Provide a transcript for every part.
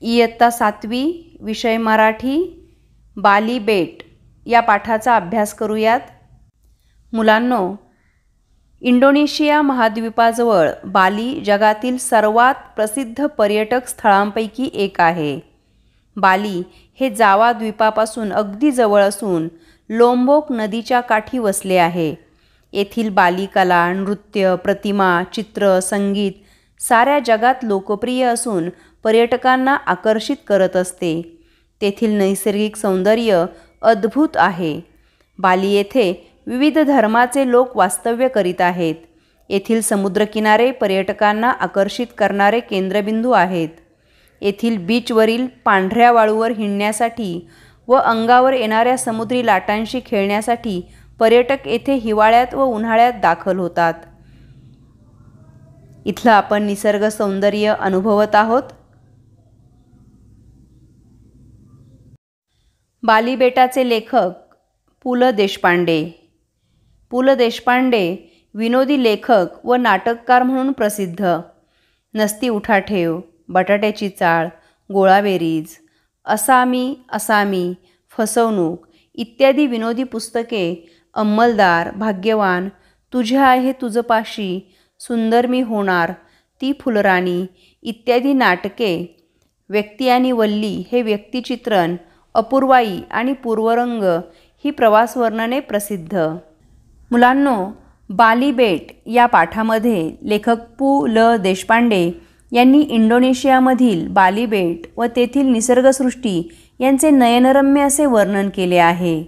इयत्ता सातवी विषय मराठी बाली बेट या पाठाचा अभ्यास करूयात मुलांनो इंडोनेशिया महाद्वीपाजवळ बाली जगातील सर्वात प्रसिद्ध पर्यटक स्थळांपैकी एक आहे बाली हे जावा द्वीपापासून अगदी जवळ असून लोंबोक नदीच्या काठी वसले आहे येथील कला नृत्य प्रतिमा चित्र संगीत साऱ्या जगात लोकप्रिय असून पर्यटकांना आकर्षित करत असते तेथील नैसर्गिक सौंदर्य अद्भुत आहे बाली येथे विविध धर्माचे लोक वास्तव्य करीत आहेत येथील समुद्रकिनारे पर्यटकांना आकर्षित करणारे केंद्रबिंदू आहेत येथील बीचवरील पांढऱ्या वाळूवर हिंडण्यासाठी व अंगावर येणाऱ्या समुद्री लाटांशी खेळण्यासाठी पर्यटक येथे हिवाळ्यात व उन्हाळ्यात दाखल होतात इथलं आपण निसर्ग सौंदर्य अनुभवत आहोत बालीबेटाचे लेखक पु ल देशपांडे पु ल देशपांडे विनोदी लेखक व नाटककार म्हणून प्रसिद्ध नसती उठाठेव बटाट्याची चाळ गोळाबेरीज असामी असामी फसवणूक इत्यादी विनोदी पुस्तके अंमलदार भाग्यवान तुझे आहे तुझं पाशी सुंदर मी होणार ती फुलराणी इत्यादी नाटके व्यक्ती आणि वल्ली हे व्यक्तिचित्रण अपूर्वाई आणि पूर्वरंग ही प्रवासवर्णने प्रसिद्ध मुलांनो बालीबेट या पाठामध्ये लेखक पु ल देशपांडे यांनी इंडोनेशियामधील बालीबेट व तेथील निसर्गसृष्टी यांचे नयनरम्य असे वर्णन केले आहे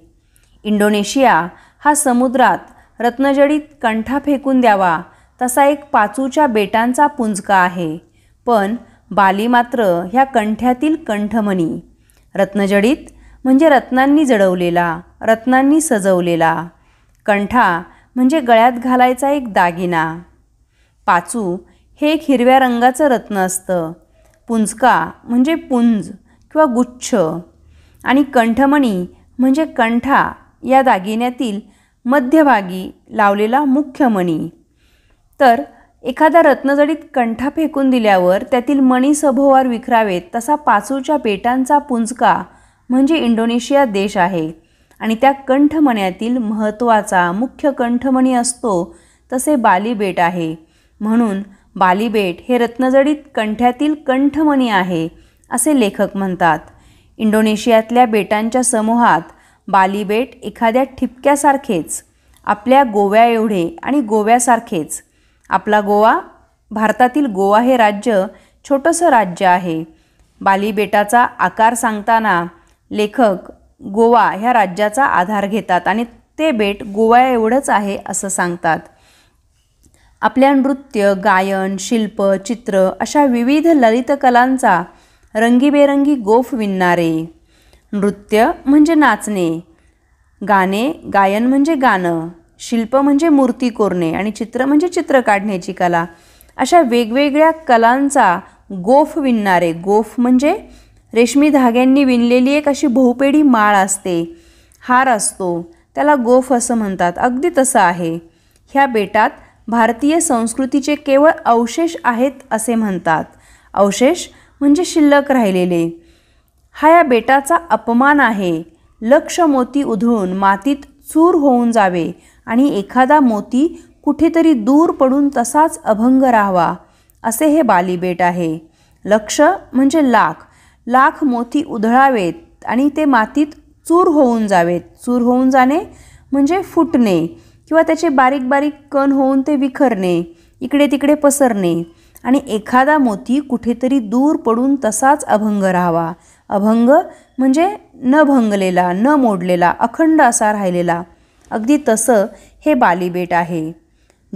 इंडोनेशिया हा समुद्रात रत्नजडीत कंठा फेकून द्यावा तसा एक पाचूच्या बेटांचा पुंजका आहे पण बाली मात्र ह्या कंठ्यातील कंठमणी रत्नजडीत म्हणजे रत्नांनी जडवलेला रत्नांनी सजवलेला कंठा म्हणजे गळ्यात घालायचा एक दागिना पाचू हे एक हिरव्या रंगाचं रत्न असतं पुंजका म्हणजे पुंज किंवा गुच्छ आणि कंठमणी म्हणजे कंठा या दागिन्यातील मध्यभागी लावलेला मुख्य तर एखादा रत्नजडीत कंठा फेकून दिल्यावर त्यातील मणी सभोवार विखरावेत तसा पाचूच्या बेटांचा पुंजका म्हणजे इंडोनेशिया देश आहे आणि त्या कंठमण्यातील महत्त्वाचा मुख्य कंठमणी असतो तसे बालीबेट आहे म्हणून बालीबेट हे रत्नजडीत कंठ्यातील कंठमणी आहे असे लेखक म्हणतात इंडोनेशियातल्या बेटांच्या समूहात बालीबेट एखाद्या ठिपक्यासारखेच आपल्या गोव्या एवढे आणि गोव्यासारखेच आपला गोवा भारतातील गोवा हे राज्य छोटंसं राज्य आहे बाली बेटाचा आकार सांगताना लेखक गोवा ह्या राज्याचा आधार घेतात आणि ते बेट गोवा एवढंच आहे असं सांगतात आपल्या नृत्य गायन शिल्प चित्र अशा विविध ललित कलांचा रंगीबेरंगी गोफ विणणारे नृत्य म्हणजे नाचणे गाणे गायन म्हणजे गाणं शिल्प म्हणजे मूर्ती कोरणे आणि चित्र म्हणजे चित्र काढण्याची कला अशा वेगवेगळ्या कलांचा गोफ विणणारे गोफ म्हणजे रेशमी धाग्यांनी विणलेली एक अशी बहुपेडी माळ असते हार असतो त्याला गोफ असं म्हणतात अगदी तसं आहे ह्या बेटात भारतीय संस्कृतीचे केवळ अवशेष आहेत असे म्हणतात अवशेष म्हणजे शिल्लक राहिलेले हा या बेटाचा अपमान आहे लक्ष मोती उधळून मातीत चूर होऊन जावे आणि एखादा मोती कुठेतरी दूर पडून तसाच अभंग राहावा असे हे बालीबेट आहे लक्ष म्हणजे लाख लाख मोती उधळावेत आणि ते मातीत चूर होऊन जावेत चूर होऊन जाणे म्हणजे फुटणे किंवा त्याचे बारीक बारीक कण होऊन ते विखरणे इकडे तिकडे पसरणे आणि एखादा मोती कुठेतरी दूर पडून तसाच अभंग राहावा अभंग म्हणजे न भंगलेला न मोडलेला अखंड असा राहिलेला अगदी तसं हे बाली बेट आहे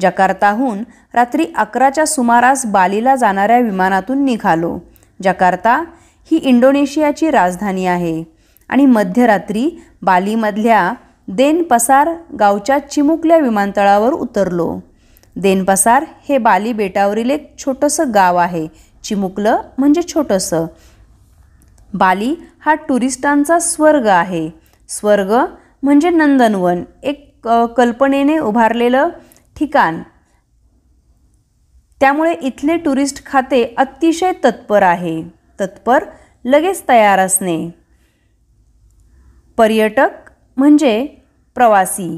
जकार्ताहून रात्री अकराच्या सुमारास बालीला जाणाऱ्या विमानातून निघालो जकार्ता ही इंडोनेशियाची राजधानी आहे आणि मध्यरात्री बालीमधल्या देनपसार गावच्या चिमुकल्या विमानतळावर उतरलो देनपसार हे बाली बेटावरील एक छोटंसं गाव आहे चिमुकलं म्हणजे छोटंसं बाली हा टुरिस्टांचा स्वर्ग आहे स्वर्ग म्हणजे नंदनवन एक क कल्पनेने उभारलेलं ठिकाण त्यामुळे इथले टुरिस्ट खाते अतिशय तत्पर आहे तत्पर लगेच तयार असणे पर्यटक म्हणजे प्रवासी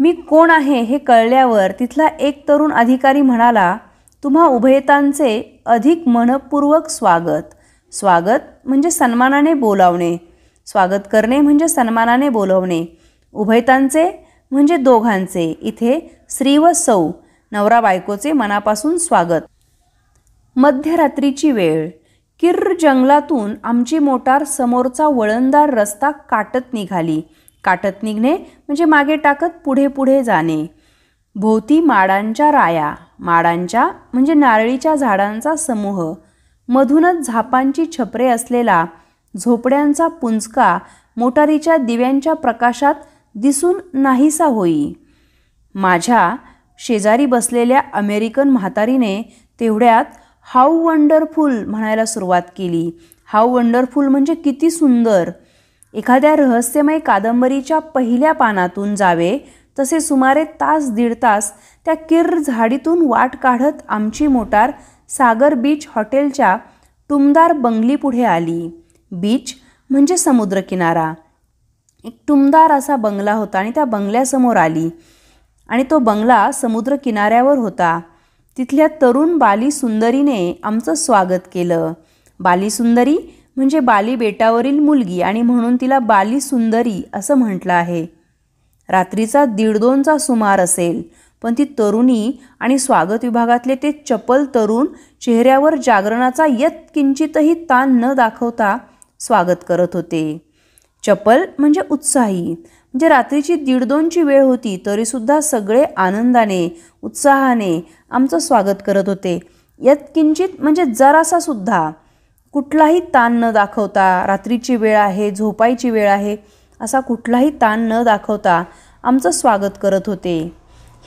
मी कोण आहे हे कळल्यावर तिथला एक तरुण अधिकारी म्हणाला तुम्हा उभयतांचे अधिक मनपूर्वक स्वागत स्वागत म्हणजे सन्मानाने बोलावणे स्वागत करणे म्हणजे सन्मानाने बोलवणे उभयतांचे म्हणजे दोघांचे इथे स्त्री व सौ नवरा बायकोचे मनापासून स्वागत मध्यरात्रीची वेळ किर्र जंगलातून आमची मोटार समोरचा वळणदार रस्ता काटत निघाली काटत निघणे म्हणजे मागे टाकत पुढे पुढे जाणे भोवती माडांच्या राया माडांच्या म्हणजे नारळीच्या झाडांचा समूह मधूनच झापांची छपरे असलेला झोपड्यांचा पुंजका मोटारीच्या दिव्यांच्या प्रकाशात दिसून नाहीसा होई माझ्या शेजारी बसलेल्या अमेरिकन म्हातारीने तेवढ्यात हाऊ वंडरफुल म्हणायला सुरुवात केली हाऊ वंडरफुल म्हणजे किती सुंदर एखाद्या रहस्यमय कादंबरीच्या पहिल्या पानातून जावे तसे सुमारे तास दीड तास त्या किर झाडीतून वाट काढत आमची मोटार सागर बीच हॉटेलच्या बंगली बंगलीपुढे आली बीच म्हणजे समुद्रकिनारा एक टुमदार असा बंगला होता आणि त्या बंगल्यासमोर आली आणि तो बंगला समुद्र किनाऱ्यावर होता तिथल्या तरुण बाली सुंदरीने आमचं स्वागत केलं बाली सुंदरी म्हणजे बाली बेटावरील मुलगी आणि म्हणून तिला बाली सुंदरी असं म्हटलं आहे रात्रीचा दीड दोनचा सुमार असेल पण ती तरुणी आणि स्वागत विभागातले ते चपल तरुण चेहऱ्यावर जागरणाचा यत्किंचितही ताण न दाखवता स्वागत करत होते चपल म्हणजे उत्साही म्हणजे रात्रीची दीड दोनची वेळ होती तरीसुद्धा सगळे आनंदाने उत्साहाने आमचं स्वागत करत होते यात किंचित म्हणजे जरासा सुद्धा कुठलाही ताण न दाखवता रात्रीची वेळ आहे झोपायची वेळ आहे असा कुठलाही ताण न दाखवता आमचं स्वागत करत होते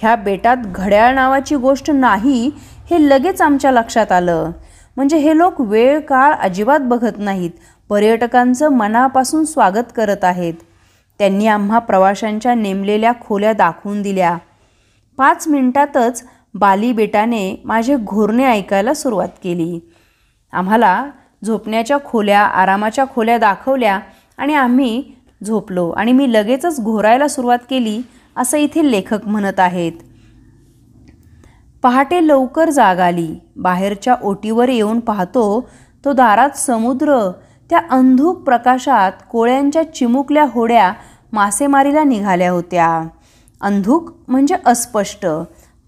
ह्या बेटात घड्याळ नावाची गोष्ट नाही हे लगेच आमच्या लक्षात आलं म्हणजे हे लोक वेळ काळ अजिबात बघत नाहीत पर्यटकांचं मनापासून स्वागत करत आहेत त्यांनी आम्हा प्रवाशांच्या नेमलेल्या खोल्या दाखवून दिल्या पाच मिनिटातच बाली बेटाने माझे घोरणे ऐकायला सुरुवात केली आम्हाला झोपण्याच्या खोल्या आरामाच्या खोल्या दाखवल्या आणि आम्ही झोपलो आणि मी लगेचच घोरायला सुरुवात केली असं इथे लेखक म्हणत आहेत पहाटे लवकर जाग आली बाहेरच्या ओटीवर येऊन पाहतो तो दारात समुद्र त्या अंधूक प्रकाशात कोळ्यांच्या चिमुकल्या होड्या मासेमारीला निघाल्या होत्या अंधूक म्हणजे अस्पष्ट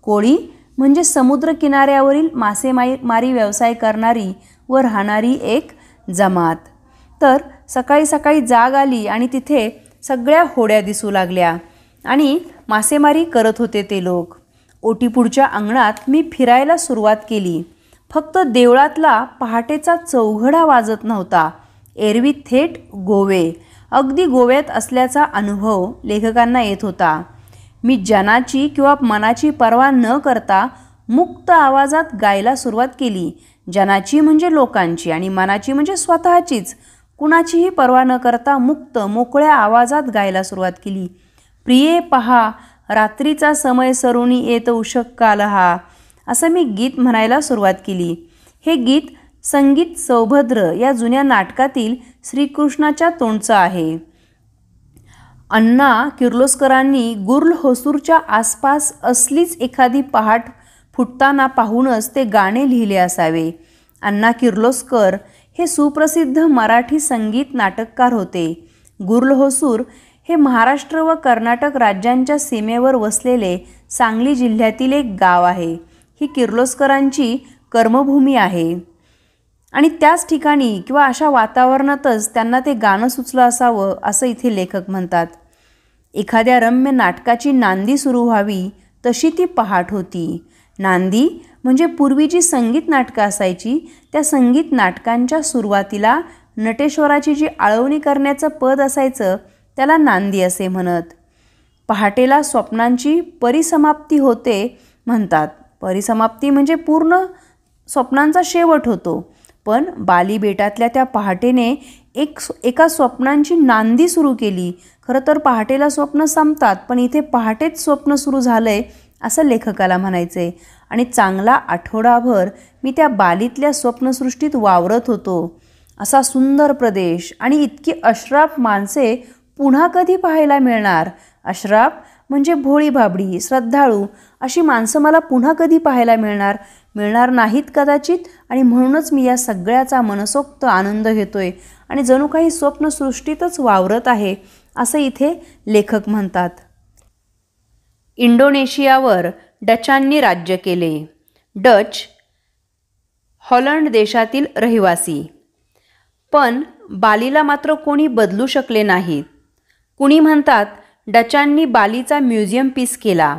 कोळी म्हणजे समुद्रकिनाऱ्यावरील मासेमारी मारी व्यवसाय करणारी व राहणारी एक जमात तर सकाळी सकाळी जाग आली आणि तिथे सगळ्या होड्या दिसू लागल्या आणि मासेमारी करत होते ते लोक ओटीपुढच्या अंगणात मी फिरायला सुरुवात केली फक्त देवळातला पहाटेचा चौघडा वाजत नव्हता एरवी थेट गोवे अगदी गोव्यात असल्याचा अनुभव लेखकांना येत होता मी जनाची किंवा मनाची पर्वा न करता मुक्त आवाजात गायला सुरुवात केली जनाची म्हणजे लोकांची आणि मनाची म्हणजे स्वतःचीच कुणाचीही पर्वा न करता मुक्त मोकळ्या आवाजात गायला सुरुवात केली प्रिये पहा रात्रीचा समय सरुणी येत उषक काल हा असं मी गीत म्हणायला सुरुवात केली हे गीत संगीत सौभद्र या जुन्या नाटकातील श्रीकृष्णाच्या तोंडचं आहे अण्णा किर्लोस्करांनी गुरल होसूरच्या आसपास असलीच एखादी पहाट फुटताना पाहूनच ते गाणे लिहिले असावे अण्णा किर्लोस्कर हे सुप्रसिद्ध मराठी संगीत नाटककार होते गुरल होसूर हे महाराष्ट्र व कर्नाटक राज्यांच्या सीमेवर वसलेले सांगली जिल्ह्यातील एक गाव आहे ही किर्लोस्करांची कर्मभूमी आहे आणि त्याच ठिकाणी किंवा अशा वातावरणातच त्यांना ते गाणं सुचलं असावं असं इथे लेखक म्हणतात एखाद्या रम्य नाटकाची नांदी सुरू व्हावी तशी ती पहाट होती नांदी म्हणजे पूर्वी जी संगीत नाटकं असायची त्या संगीत नाटकांच्या सुरुवातीला नटेश्वराची जी आळवणी करण्याचं पद असायचं त्याला नांदी असे म्हणत पहाटेला स्वप्नांची परिसमाप्ती होते म्हणतात परिसमाप्ती म्हणजे पूर्ण स्वप्नांचा शेवट होतो पण बाली बेटातल्या त्या पहाटेने एक एका स्वप्नांची नांदी सुरू केली खरं तर पहाटेला स्वप्न संपतात पण इथे पहाटेच स्वप्न सुरू झालं आहे असं लेखकाला म्हणायचं आहे आणि चांगला आठवडाभर मी त्या बालीतल्या स्वप्नसृष्टीत वावरत होतो असा सुंदर प्रदेश आणि इतकी अश्राफ माणसे पुन्हा कधी पाहायला मिळणार अश्राफ म्हणजे भोळी भाबडी श्रद्धाळू अशी माणसं मला पुन्हा कधी पाहायला मिळणार मिळणार नाहीत कदाचित आणि म्हणूनच मी या सगळ्याचा मनसोक्त आनंद घेतोय आणि जणू काही स्वप्नसृष्टीतच वावरत आहे असं इथे लेखक म्हणतात इंडोनेशियावर डचांनी राज्य केले डच हॉलंड देशातील रहिवासी पण बालीला मात्र कोणी बदलू शकले नाहीत कुणी म्हणतात डचांनी बालीचा म्युझियम पीस केला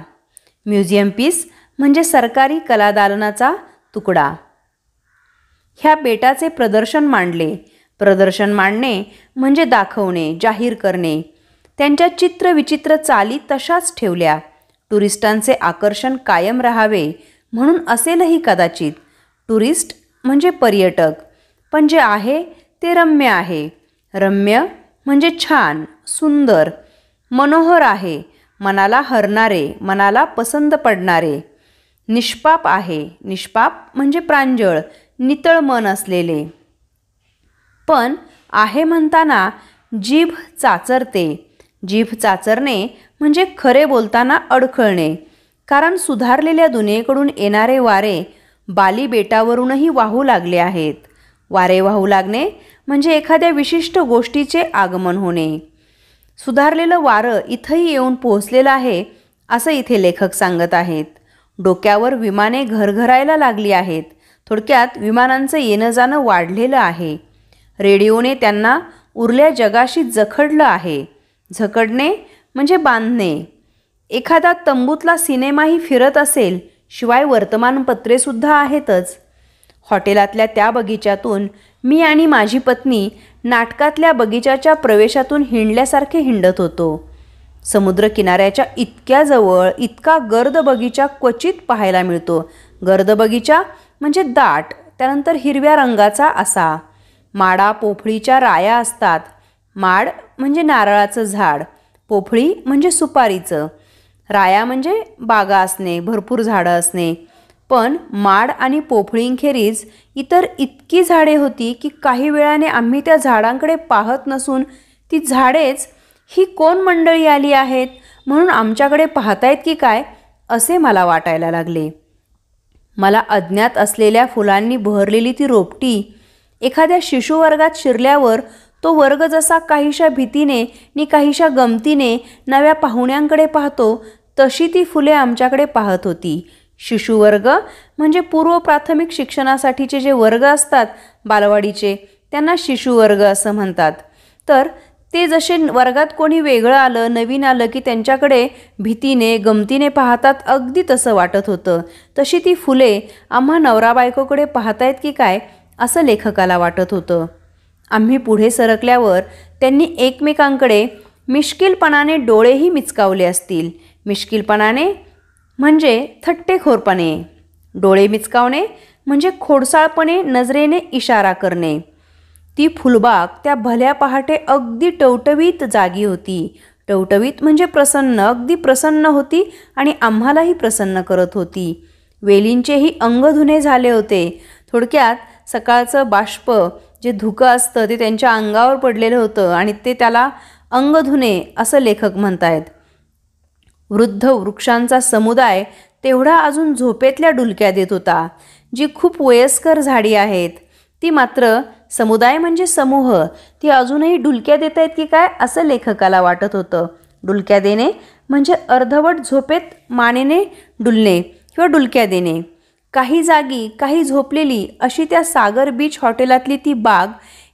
म्युझियम पीस म्हणजे सरकारी कलादालनाचा तुकडा ह्या बेटाचे प्रदर्शन मांडले प्रदर्शन मांडणे म्हणजे दाखवणे जाहीर करणे त्यांच्या चित्रविचित्र चाली तशाच ठेवल्या टुरिस्टांचे आकर्षण कायम राहावे म्हणून असेलही कदाचित टुरिस्ट म्हणजे पर्यटक पण जे आहे ते रम्य आहे रम्य म्हणजे छान सुंदर मनोहर आहे मनाला हरणारे मनाला पसंद पडणारे निष्पाप आहे निष्पाप म्हणजे प्रांजळ नितळ मन असलेले पण आहे म्हणताना जीभ चाचरते जीभ चाचरणे म्हणजे खरे बोलताना अडखळणे कारण सुधारलेल्या दुनियेकडून येणारे वारे बाली बेटावरूनही वाहू लागले आहेत वारे वाहू लागणे म्हणजे एखाद्या विशिष्ट गोष्टीचे आगमन होणे सुधारलेलं वारं इथंही येऊन पोहोचलेलं आहे असं इथे लेखक सांगत आहेत डोक्यावर विमाने घरघरायला लागली आहेत थोडक्यात विमानांचं येणं जाणं वाढलेलं आहे रेडिओने त्यांना उरल्या जगाशी जखडलं आहे झकडणे म्हणजे बांधणे एखादा तंबूतला सिनेमाही फिरत असेल शिवाय वर्तमानपत्रेसुद्धा आहेतच हॉटेलातल्या त्या बगीच्यातून मी आणि माझी पत्नी नाटकातल्या बगीचाच्या प्रवेशातून हिंडल्यासारखे हिंडत होतो समुद्रकिनाऱ्याच्या इतक्या जवळ इतका गर्द बगीचा क्वचित पाहायला मिळतो गर्द बगीचा म्हणजे दाट त्यानंतर हिरव्या रंगाचा असा माडा पोफळीच्या राया असतात माड म्हणजे नारळाचं झाड पोफळी म्हणजे सुपारीचं राया म्हणजे बागा असणे भरपूर झाडं असणे पण माड आणि पोफळींखेरीज इतर इतकी झाडे होती की काही वेळाने आम्ही त्या झाडांकडे पाहत नसून ती झाडेच ही कोण मंडळी आली आहेत म्हणून आमच्याकडे पाहतायत की काय असे मला वाटायला लागले मला अज्ञात असलेल्या फुलांनी बहरलेली ती रोपटी एखाद्या शिशुवर्गात शिरल्यावर तो वर्ग जसा काहीशा भीतीने आणि काहीशा गमतीने नव्या पाहुण्यांकडे पाहतो तशी ती फुले आमच्याकडे पाहत होती शिशुवर्ग म्हणजे पूर्व प्राथमिक शिक्षणासाठीचे जे वर्ग असतात बालवाडीचे त्यांना शिशुवर्ग असं म्हणतात तर ते जसे वर्गात कोणी वेगळं आलं नवीन आलं की त्यांच्याकडे भीतीने गमतीने पाहतात अगदी तसं वाटत होतं तशी ती फुले आम्हा नवरा बायकोकडे पाहतायत की काय असं लेखकाला वाटत होतं आम्ही पुढे सरकल्यावर त्यांनी एकमेकांकडे मिश्किलपणाने डोळेही मिचकावले असतील मिश्किलपणाने म्हणजे थट्टेखोरपणे डोळे मिचकावणे म्हणजे खोडसाळपणे नजरेने इशारा करणे ती फुलबाग त्या भल्या पहाटे अगदी टवटवीत जागी होती टवटवीत म्हणजे प्रसन्न अगदी प्रसन्न होती आणि आम्हालाही प्रसन्न करत होती वेलींचेही अंगधुने झाले होते थोडक्यात सकाळचं बाष्प जे धुकं असतं ते त्यांच्या अंगावर पडलेलं होतं आणि ते त्याला अंगधुने असं लेखक म्हणतायत वृद्ध वृक्षांचा समुदाय तेवढा अजून झोपेतल्या डुलक्या देत होता जी खूप वयस्कर झाडी आहेत ती मात्र समुदाय म्हणजे समूह ती अजूनही डुलक्या देत आहेत की काय असं लेखकाला वाटत होतं डुलक्या देणे म्हणजे अर्धवट झोपेत मानेने डुलणे किंवा डुलक्या देणे काही जागी काही झोपलेली अशी त्या सागर बीच हॉटेलातली ती बाग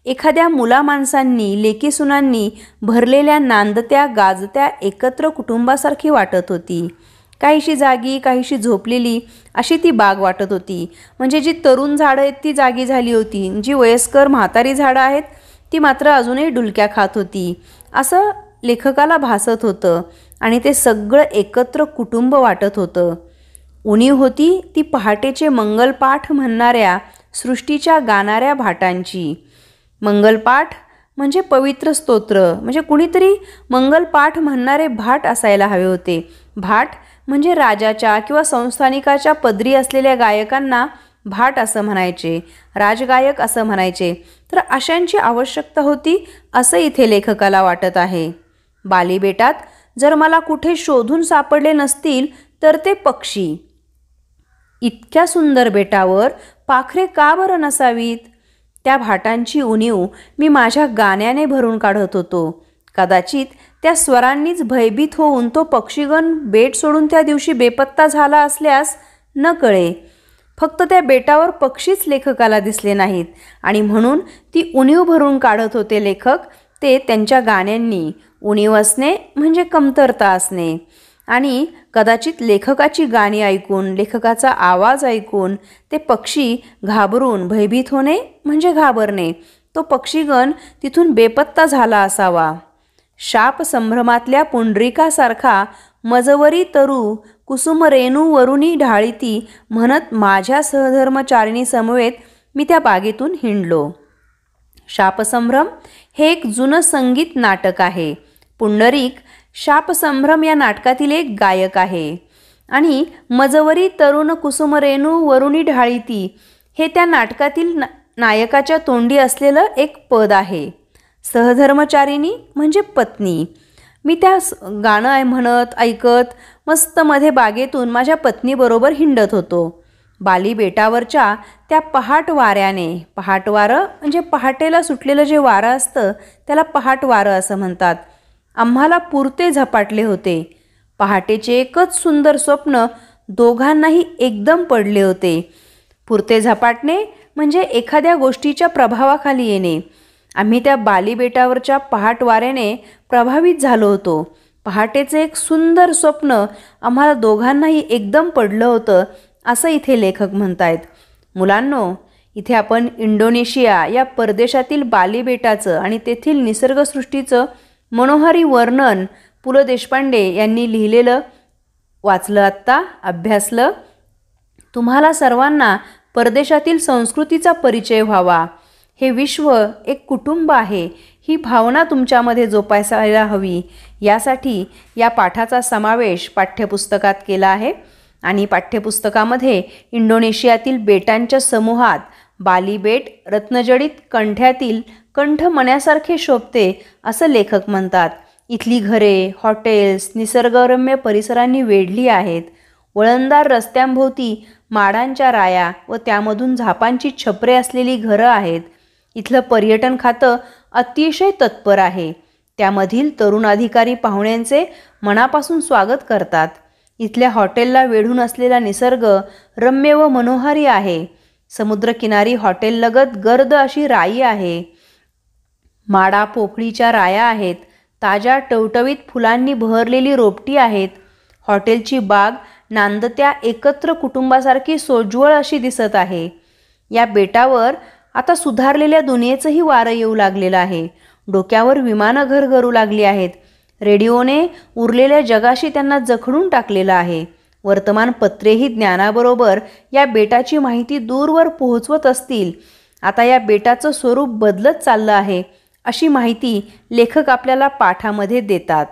एखाद्या मुला माणसांनी लेकीसुनांनी भरलेल्या नांदत्या गाजत्या एकत्र कुटुंबासारखी वाटत होती काहीशी जागी काहीशी झोपलेली अशी ती बाग वाटत होती म्हणजे जी तरुण झाडं आहेत ती जागी झाली होती जी वयस्कर म्हातारी झाडं आहेत ती मात्र अजूनही डुलक्या खात होती असं लेखकाला भासत होतं आणि ते सगळं एकत्र कुटुंब वाटत होतं उणीव होती ती पहाटेचे मंगलपाठ म्हणणाऱ्या सृष्टीच्या गाणाऱ्या भाटांची मंगलपाठ म्हणजे पवित्र स्तोत्र म्हणजे कुणीतरी मंगलपाठ म्हणणारे भाट असायला हवे होते भाट म्हणजे राजाच्या किंवा संस्थानिकाच्या पदरी असलेल्या गायकांना भाट असं म्हणायचे राजगायक असं म्हणायचे तर अशांची आवश्यकता होती असं इथे लेखकाला वाटत आहे बालीबेटात जर मला कुठे शोधून सापडले नसतील तर ते पक्षी इतक्या सुंदर बेटावर पाखरे का बरं नसावीत त्या भाटांची उणीव मी माझ्या गाण्याने भरून काढत होतो कदाचित त्या स्वरांनीच भयभीत होऊन तो पक्षीगण बेट सोडून त्या दिवशी बेपत्ता झाला असल्यास न कळे फक्त त्या बेटावर पक्षीच लेखकाला दिसले नाहीत आणि म्हणून ती उणीव भरून काढत होते लेखक ते त्यांच्या गाण्यांनी उणीव असणे म्हणजे कमतरता असणे आणि कदाचित लेखकाची गाणी ऐकून लेखकाचा आवाज ऐकून ते पक्षी घाबरून भयभीत होणे म्हणजे घाबरणे तो पक्षीगण तिथून बेपत्ता झाला असावा शाप संभ्रमातल्या पुंडरिकासारखा मजवरी रेणू वरुणी ढाळीती म्हणत माझ्या सहधर्मचारिणी समवेत मी त्या बागेतून हिंडलो शापसंभ्रम हे एक जुनं संगीत नाटक आहे पुंडरीक शापसंभ्रम या नाटकातील एक गायक आहे आणि मजवरी तरुण कुसुम रेणू वरुणी ढाळीती हे त्या नाटकातील ना नायकाच्या तोंडी असलेलं एक पद आहे सहधर्मचारिणी म्हणजे पत्नी मी त्या गाणं म्हणत ऐकत मस्त मध्ये बागेतून माझ्या पत्नीबरोबर हिंडत होतो बाली बेटावरच्या त्या पहाट वाऱ्याने पहाट वारं म्हणजे पहाटेला सुटलेलं जे वारं असतं त्याला पहाट वारं असं म्हणतात आम्हाला पुरते झपाटले होते पहाटेचे एकच सुंदर स्वप्न दोघांनाही एकदम पडले होते पुरते झपाटणे म्हणजे एखाद्या गोष्टीच्या प्रभावाखाली येणे आम्ही त्या बाली बेटावरच्या वाऱ्याने प्रभावित झालो होतो पहाटेचे एक सुंदर स्वप्न आम्हाला दोघांनाही एकदम पडलं होतं असं इथे लेखक आहेत मुलांनो इथे आपण इंडोनेशिया या परदेशातील बाली बेटाचं आणि तेथील निसर्गसृष्टीचं मनोहारी वर्णन पु ल देशपांडे यांनी लिहिलेलं वाचलं आत्ता अभ्यासलं तुम्हाला सर्वांना परदेशातील संस्कृतीचा परिचय व्हावा हे विश्व एक कुटुंब आहे ही भावना तुमच्यामध्ये जोपासायला हवी यासाठी या पाठाचा समावेश पाठ्यपुस्तकात केला आहे आणि पाठ्यपुस्तकामध्ये इंडोनेशियातील बेटांच्या समूहात बालीबेट रत्नजडित कंठ्यातील कंठ मण्यासारखे शोभते असं लेखक म्हणतात इथली घरे हॉटेल्स निसर्गरम्य परिसरांनी वेढली आहेत वळणदार रस्त्यांभोवती माडांच्या राया व त्यामधून झापांची छपरे असलेली घरं आहेत इथलं पर्यटन खातं अतिशय तत्पर आहे त्यामधील तरुण अधिकारी पाहुण्यांचे मनापासून स्वागत करतात इथल्या हॉटेलला वेढून असलेला निसर्ग रम्य व मनोहारी आहे समुद्रकिनारी हॉटेल लगत गर्द अशी राई आहे माडा पोकळीच्या राया आहेत ताज्या टवटवीत फुलांनी बहरलेली रोपटी आहेत हॉटेलची बाग नांदत्या एकत्र कुटुंबासारखी सोज्वळ अशी दिसत आहे या बेटावर आता सुधारलेल्या दुनियेचंही वारं येऊ लागलेलं आहे डोक्यावर विमानं घर लागली आहेत रेडिओने उरलेल्या जगाशी त्यांना जखडून टाकलेलं आहे वर्तमानपत्रेही ज्ञानाबरोबर या बेटाची माहिती दूरवर पोहोचवत असतील आता या बेटाचं स्वरूप बदलत चाललं आहे अशी माहिती लेखक आपल्याला पाठामध्ये देतात